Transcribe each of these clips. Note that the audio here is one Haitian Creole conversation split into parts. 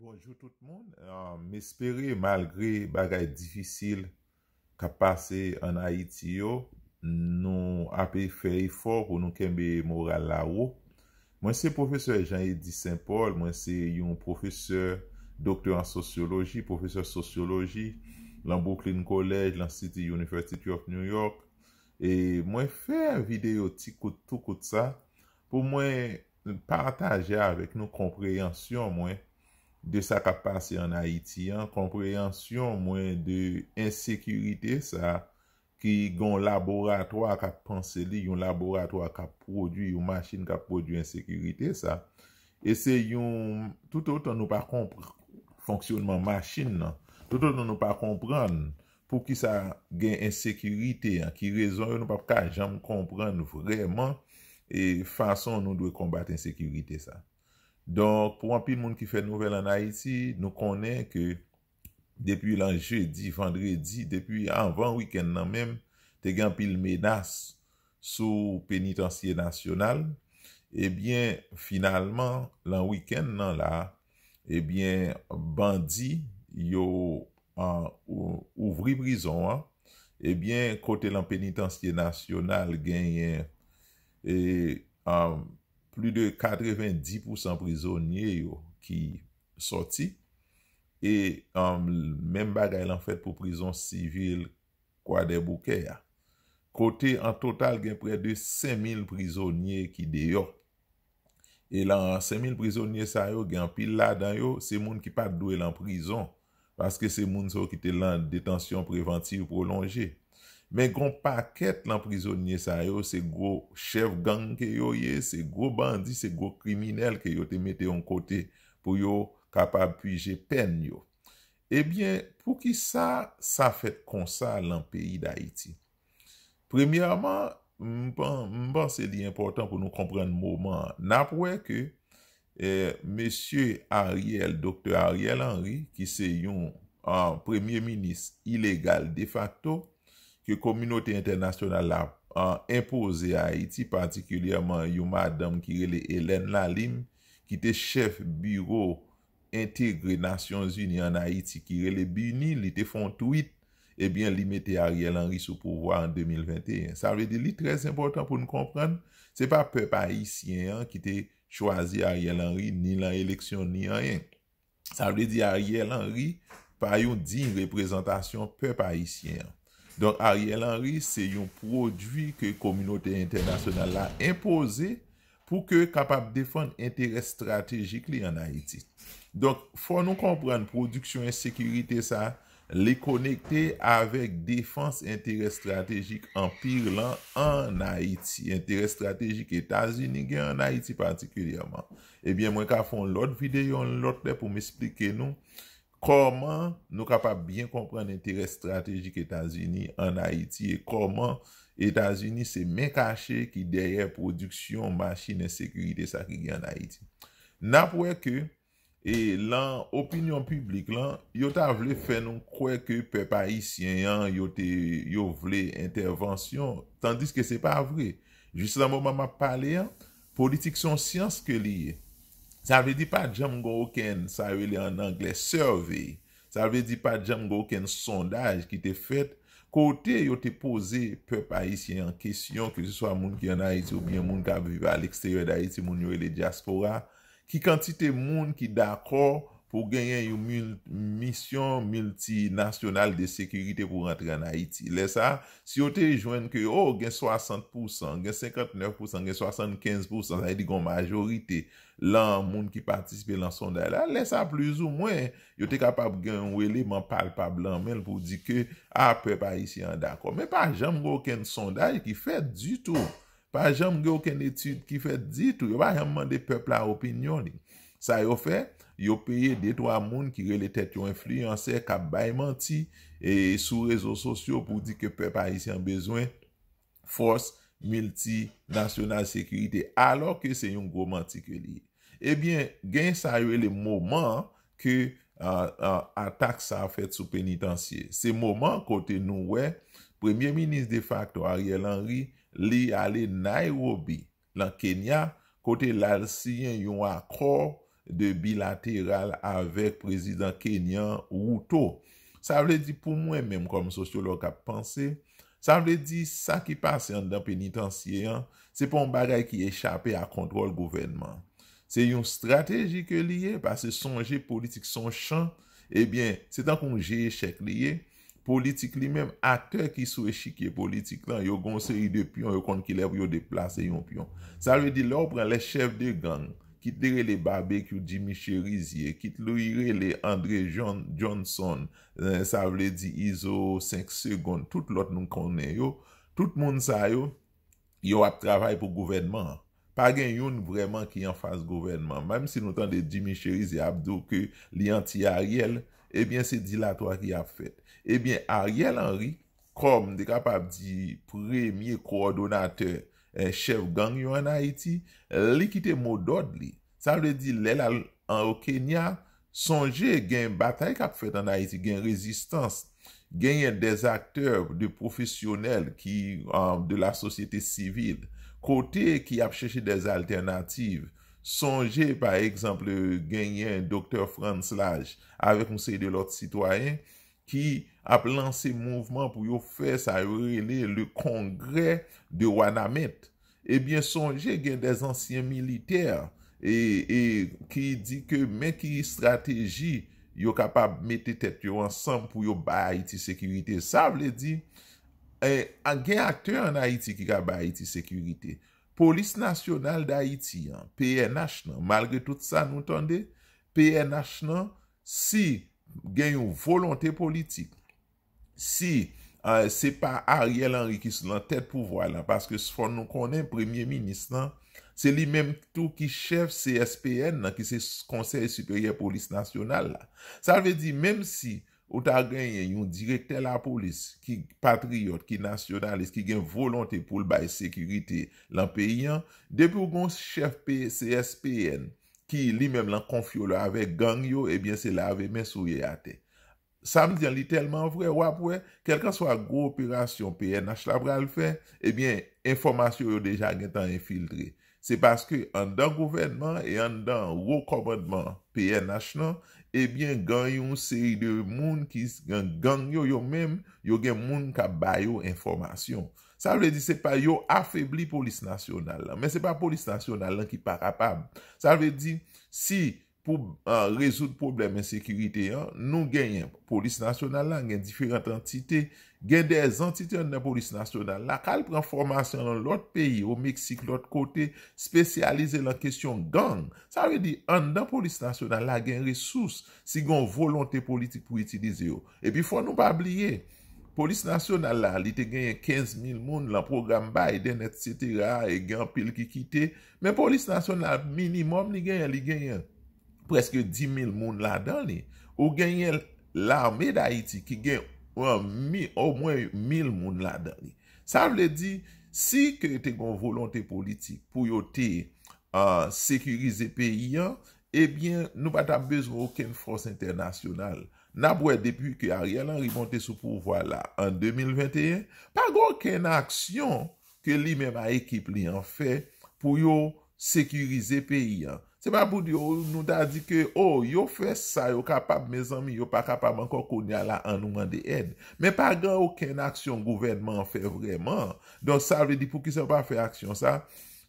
Bonjou tout moun, euh, m espere malgre bagay difisil ka pase an Haiti yo, nou api feye fok pou nou kembe moral la ou. Mwen se profeseur Jean-Eddie Saint-Paul, mwen se yon profeseur doktorant sosiologi, profeseur sosiologi lan Brooklyn College, lan City University of New York. E mwen fe video ti kout tou kout sa pou mwen partaje avek nou kompreyansyon mwen. de sa kap pase an Haiti an, komprehensyon mwen de insekurite sa, ki goun laboratoa kap ponseli, yon laboratoa kap prodwi, yon masjine kap prodwi insekurite sa, e se yon, tout outan nou pa kompre, fonksyonman masjine nan, tout outan nou pa kompre, pou ki sa gen insekurite, ki rezon, nou pa pa ka, janm kompre, nou vreman, e fason nou dwe kombate insekurite sa. Donk, pou an pil moun ki fe nouvel an Haiti, nou konen ke depi lan jeudi, vendredi, depi anvan, wiken nan menm, te gen pil menas sou penitansye nasyonal. Ebyen, finalman, lan wiken nan la, ebyen, bandi yo ouvri brison an, ebyen, kote lan penitansye nasyonal genyen e... Plu de 90% prizonye yo ki soti. E um, men bagay lan fet pou prizon sivil kwa debouke ya. Kote an total gen pre de 5000 prizonye ki de yo. E lan 5000 prizonye sa yo gen pil la dan yo se moun ki pat do elan prizon. Paske se moun so ki te lan detansyon preventiv prolonje. Men goun paket lan prizonye sa yo, se gwo chev gang ke yo ye, se gwo bandi, se gwo kriminel ke yo te mette yon kote pou yo kapab pwije pen yo. Ebyen, pou ki sa, sa fèt konsa lan peyi d'Haïti. Premiyaman, mban se di important pou nou komprenn mouman. Napwe ke, e, M. Ariel, Dr. Ariel Henry, ki se yon premier-ministre ilegal de facto, ke kominote internasyonal la an impose a Iti, patikilyaman yu madam kirele Helen Lalim, ki te chef bureau integre Nasyons Uni an Aiti, kirele Bini, li te fon tweet, ebyen eh li mete Ariel Henry sou pouvoi an 2021. Sa vredi li trez important pou nou kompran, se pa pep Aisyen an ki te chwazi Ariel Henry ni la eleksyon ni ayen. Sa vredi Ariel Henry pa yon ding reprezentasyon pep Aisyen an. Donk Ariel Henry se yon prodvi ke kominote internasyonal la impose pou ke kapap defon interès strategik li an Haiti. Donk fwa nou kompran produksyon en sekurite sa, li konekte avèk defans interès strategik anpire lan an Haiti. Interès strategik Etats-Unis gen an Haiti patikuryaman. Ebyen mwen ka fon lòt videyon lòt pou m'esplike nou. koman nou kapap bien kompren entere strategik Etasuni an Aiti, e koman Etasuni se men kache ki derye produksyon, machin, ensekurite sa kige an Aiti. Napwe ke, e lan opinyon publik lan, yo ta vle fen nou kwe ke pe pa isyen yon yo vle entervansyon, tandis ke se pa vre. Juste la mou mama pale an, politik son syans ke liye. Sa ve di pa jam go oken, sa ve li an angle, survey. Sa ve di pa jam go oken sondaj ki te fet, kote yo te pose pe pa isi an kesyon, ki se swa moun ki an a iti ou bien moun ka vive al eksteryo da iti, moun yo le diaspora, ki kantite moun ki d'akor, pou genyen yon misyon multinasyonal de sekurite pou rentre an Haiti. Lè sa, si yo te jwen ke yo oh, gen 60%, gen 59%, gen 75%, sa yon digon majorite lan moun ki partisipe lan sonday la, lè sa, plus ou mwen, yo te kapab gen wele, man pal pa blan men pou di ke, a, pep a isi an dako. Men pa jenm gen oken sonday ki fet di tou. Pa jenm gen oken etude ki fet di tou. Yo pa jenm man de pep la opinyon. Sa yo fet, yo peye detwa moun ki re le tet yon influyanser ka bayman ti e sou rezo sosyo pou di ke pep a isen bezwen fos, milti, nasyonal sekurite alo ke se yon goman ti ke li. Ebyen, eh gen sa yon le mouman ke atak sa afet sou penitansye. Se mouman kote nou we, Premier Ministre de facto Ariel Henry li ale Nairobi lan Kenya kote lal siyen yon akor de bilateral avek prezident Kenyan Routo. Sa vle di pou mwen menm konm sociolog ap panse, sa vle di sa ki pase an dan penitansyen, se pon bagay ki echapè a kontrol gouvenman. Se yon strategik liye, pa se sonje politik son chan, ebyen, se tan kon jye echec liye, politik li menm akte ki sou echike politik lan, yo gonsen yon depyon, yo konkilev, yo deplase yon depyon. Sa vle di lopre le chef de gang, kit dere le barbek yon Jimmy Cherizier, kit lou ire le Andre Johnson, eh, sa vle di Iso 5 second, tout lot nou konnen yo, tout moun sa yo, yo ap travay pou gouvenman. Pagen yon vreman ki yon fase gouvenman, mèm si nou tan de Jimmy Cherizier ap do ke li anti Ariel, ebyen eh se dilatwa ki ap fet. Ebyen eh Ariel Henry, kom de kap ap di premier koordonateur E, chev gang yo an Haiti, li ki te modod li. Sa wè di lè la an o Kenya, sonje gen batay kap fèt an Haiti, gen rezistans, genyen des akteur, de profesyonel ki, de la sosyete sivil, kote ki ap chèche des alternativ, sonje par ekzample genyen Dr. Franz Laj, avek mseye de lot sitwayen, ki ap lanse mouvment pou yo fese a rele le kongre de Wanamet, ebyen eh sonje gen dez ansyen militer, e, e ki di ke men ki strategi yo kapab mette tet yo ansan pou yo ba Haiti Sekurite. Sa vle di, e, an gen akte an Haiti ki ka ba Haiti Sekurite. Polis nasyonal da Haiti, PNH nan, malge tout sa nou tonde, PNH nan, si PNH, gen yon volonté politik. Si euh, se pa Ariel Henry ki sou nan tèt pouvoi la, paske se fon nou konen premier-minist, nan, se li menm tou ki chef CSPN, ki se konsey superior polis nasyonal la. Sa ve di, menm si ou ta gen yon direkter la polis, ki patriot, ki nasyonalist, ki gen volonté pou l'baye sekirite lan peyen, depou gon chef CSPN, Ki li menm lan konfyo la ave gang yo, ebyen eh se la ave men sou ye ate. Sam diyan li telman vre, wap we, kelkan swa go operasyon PNH la vral fe, ebyen eh informasyon yo deja gen tan enfildre. Se paske an dan govenman e an dan rekomodman PNH nan, ebyen eh gang yon se yi de moun ki gen gang yo yo menm, yo gen moun ka bayo informasyon. Sa vwe di se pa yo afebli polis nasyonal la. Men se pa polis nasyonal la ki pa kapab. Sa vwe di si pou uh, rezout probleme en sekurite yo, uh, nou genyen polis nasyonal la, genyen diferent entite, genyen entite an den polis nasyonal la, kal pren formasyon an lot peyi, o Meksik, lot kote, spesyalize lan kesyon gang. Sa vwe di an den polis nasyonal la genyen resous si genyon volonte politik pou itilize yo. E pi fwa nou pa abliye yo, Polis nasyonal la li te genyen 15.000 moun la program baye den et cetera e genyen pil ki kite. Men polis nasyonal minimum li genyen li genyen preske 10.000 moun la dani. Ou genyen l'arme da iti ki genyen ou mwen 1.000 moun la dani. Sa vle di, si ke te gon volante politik pou yo te euh, sekirize peyi an, ebyen eh nou pata bezro ouken fos internasyonal. na bwè depi ki a rè lan rimonte sou pouvoi la an 2021, pa gwa okèn aksyon ke li mèm a ekip li an fè pou yo sekirize peyi an. Se pa bwè di yo, oh, nou da di ke, oh, yo fè sa, yo kapab me zanmi, yo pa kapab ankon kon ya la an nouman de ed. Men pa gwa okèn aksyon gouvenman an fè vreman, don sa vè di pou ki se pa fè aksyon sa,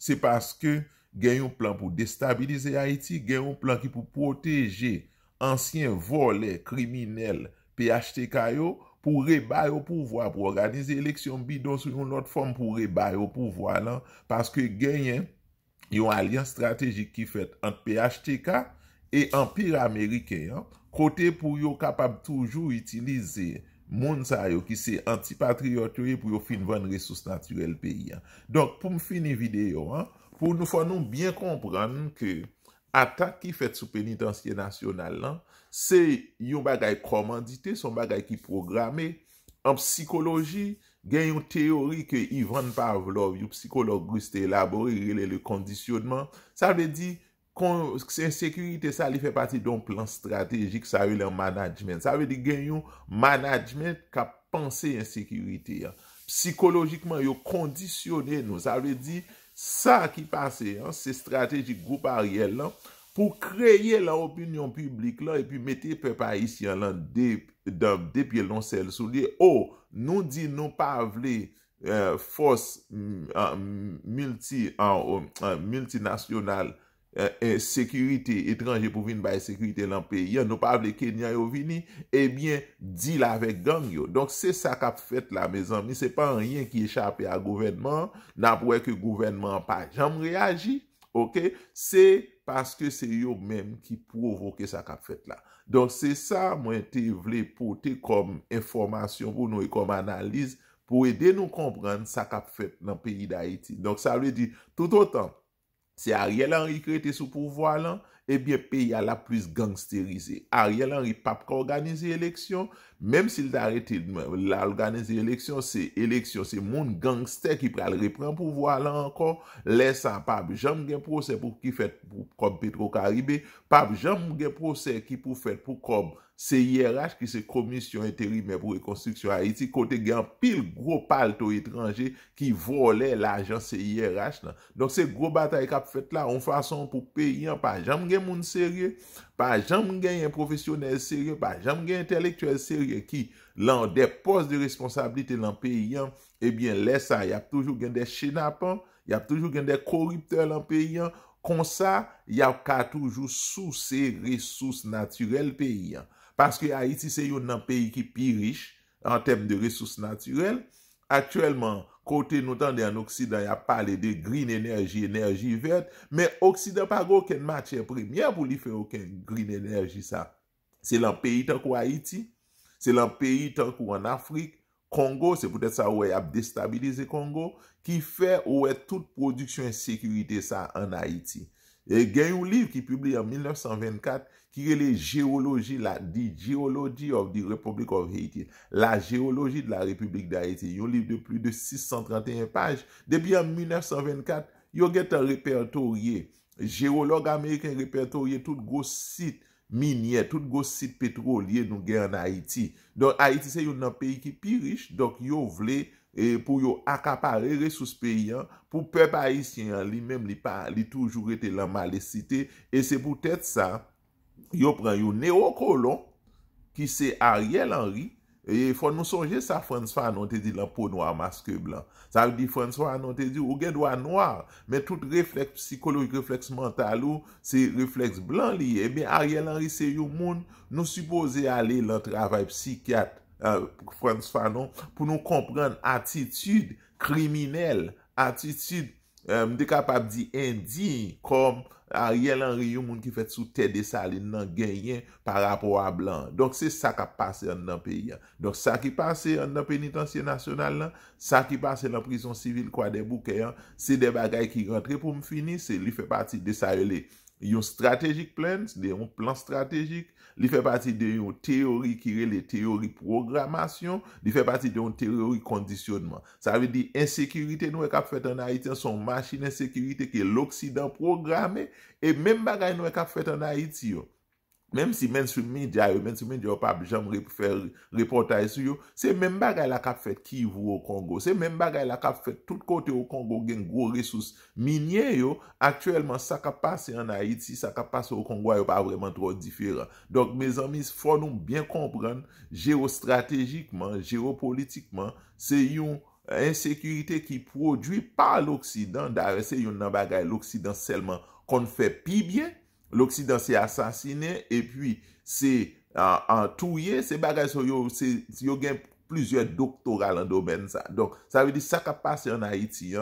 se paske gen yon plan pou destabilize Haiti, gen yon plan ki pou proteje ansyen volè kriminel PHTK yo, pou reba yo pouvoa pou organize eleksyon bi don sou yon not form pou reba yo pouvoa lan, paske genyen yon alian strategik ki fèt ant PHTK e empire Amerike, kote pou yo kapab toujou itilize moun sa yo ki se antipatriote yo e pou yo fin ven resous naturel peyi. Donk pou m fin videyo pou nou fò nou bien kompran ke Ata ki fet sou penitensye nasyonal nan, se yon bagay promandite, son bagay ki programe, an psikoloji gen yon teori ke Ivan Pavlov, yon psikolog griste elabori, rele le kondisyonman, sa ve di, se yon sekurite sa li fe pati don plan strategik, sa ve li an manajmen, sa ve di gen yon manajmen ka panse yon sekurite ya. Psikolojikman yo kondisyone nou, sa ve di, Sa ki pase, se strategik goup a riyel la, pou kreye la opinyon publik la, e pi mette pepa isi la, de piye lon sel, sou li, oh, nou di nou pa vle euh, fos mm, euh, multi euh, multinasyonal ek eh, eh, sekurite, etranje pou vin bay sekurite lan peyi, an nou pavle kenya yo vini, ebyen, eh di la vek gang yo, donk se sa kap fet la mezan, mi se pa an ryen ki echap e a gouvenman, nan pou e ke gouvenman pa, jan m reagi, ok se, paske se yo menm ki provoke sa kap fet la donk se sa, mwen te vle pou te kom informasyon pou nou e kom analize, pou ede nou kompran sa kap fet lan peyi da eti, donk sa vle di, tout otan Se Ariel Henry krete sou pou voalan, ebyen peyi a la plus gangsterize. Ariel Henry pape ka organize eleksyon, mem si l da rete l organize eleksyon, se eleksyon se moun gangster ki pral repren pou voalan ankon, lesan pape Jean Mguenprosè pou ki fèt pou kob Petro Karibé, pape Jean Mguenprosè ki pou fèt pou kob Petro Karibé, CIRH ki se komisyon eteri mè pou rekonstruksyon Haiti Kote gen pil gro pal to etranje Ki vole l'ajan CIRH Don se gro batay kap fèt la On fason pou peyyan pa jam gen moun serye Pa jam gen yon profesyonel serye Pa jam gen entelektuel serye Ki lan de pos de responsabilite lan peyyan Ebyen lè sa, yap toujou gen de chenapan Yap toujou gen de koripte lan peyyan Kon sa, yap ka toujou sou se resous naturel peyyan Paske Haiti se yon nan peyi ki pi riche an tem de resous naturel. Aktuelman, kote notan de an oksidan, ya pale de green enerji, enerji vert, men oksidan pa go ken matche premye pou li fe oken green enerji sa. Se lan peyi tankou Haiti, se lan peyi tankou an Afrik, Kongo, se pwetet sa ouwe ap destabilize Kongo, ki fe ouwe tout produksyon sekurite sa an Haiti. E gen yon liv ki publik an 1924, ki re le geoloji la, di geoloji of di Republik of Haiti, la geoloji de la Republik de Haiti. Yon liv de pli de 631 paj, debi an 1924, yon get an reperto rye, geoloj Ameriken reperto rye, tout go sit minye, tout go sit petrolye nou gen an Haiti. Donk Haiti se yon nan peyi ki pi riche, donk yon vle... E pou yo akapare resuspe yon, pou pep a isyen yon li, mem li toujou rete la malesite, e se pou tèt sa, yo pran yo neokolon, ki se Ariel Henry, e fò nou sonje sa François Anantézi la pou noa maske blan. Sa ou di François Anantézi ou gen doa noa, men tout refleks psikoloj, refleks mental ou, se refleks blan li, e eh ben Ariel Henry se yo moun, nou suppose ale la travay psikyat, Euh, Frans Fanon, pou nou kompren atitude kriminel, atitude euh, mde kapap di endi Kom a rye lan riyou moun ki fet sou tè de sa li nan genyen par rapport a blan Donk se sa kap pase an nan peyi an Donk sa ki pase an nan penitansye nasyonal nan Sa ki pase an nan prison sivil kwa de bouke an Se de bagay ki rentre pou m finis, li fè pati de sa yole Yon strategik plan, yon plan strategik li fè pati de yon teori ki re le teori programasyon, li fè pati de yon teori kondisyonman. Sa avè di, ensekirite nou e kap fèt an Aitiyon, son masjine ensekirite ki l'Oksidan programe, e men bagay nou e kap fèt an Aitiyon. Mem si men su medya yo, men su medya yo pa jom repotay sou yo, se men bagay la ka fet ki yivou o Kongo. Se men bagay la ka fet tout kote o Kongo gen gwo resous minye yo, aktuelman sa ka pase an Haiti, sa ka pase o Kongo yo pa vreman trok diferan. Dok, mez amis, fon noum bien kompran, jero strategikman, jero politikman, se yon insekurite ki prodwi pa l'Oksidan, dar se yon nan bagay l'Oksidan selman kon fe pi byen. L'Oksidan se asansine, epi se euh, entouye, se bagay se yo gen plizye doktoral an domen sa. Donk, sa ve di sa ka pase an Haiti.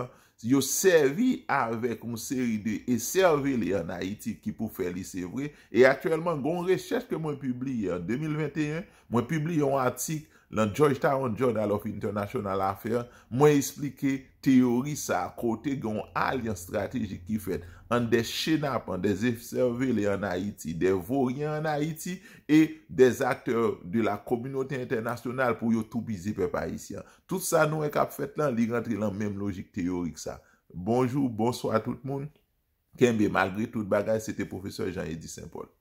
Yo servi avek moun seri de, e servi le an Haiti ki pou fe li se vre. Et aktuellement, goun rechèche ke moun publi 2021, moun publi yon atik Lan George Town Journal of International Affairs mwen esplike teori sa kote gen yon alyen strategik ki fen. An de chenap, an de zepservele an Haiti, de voryen an Haiti, e de zakteur de la kominoti internasyonal pou yo toubize pe pa ici. Tout sa nou ek ap fet lan, li rentre lan menm logik teori ki sa. Bonjou, bonsoy a tout moun. Kenbe, malgre tout bagaj, se te profeseur Jean-Eddie Saint-Paul.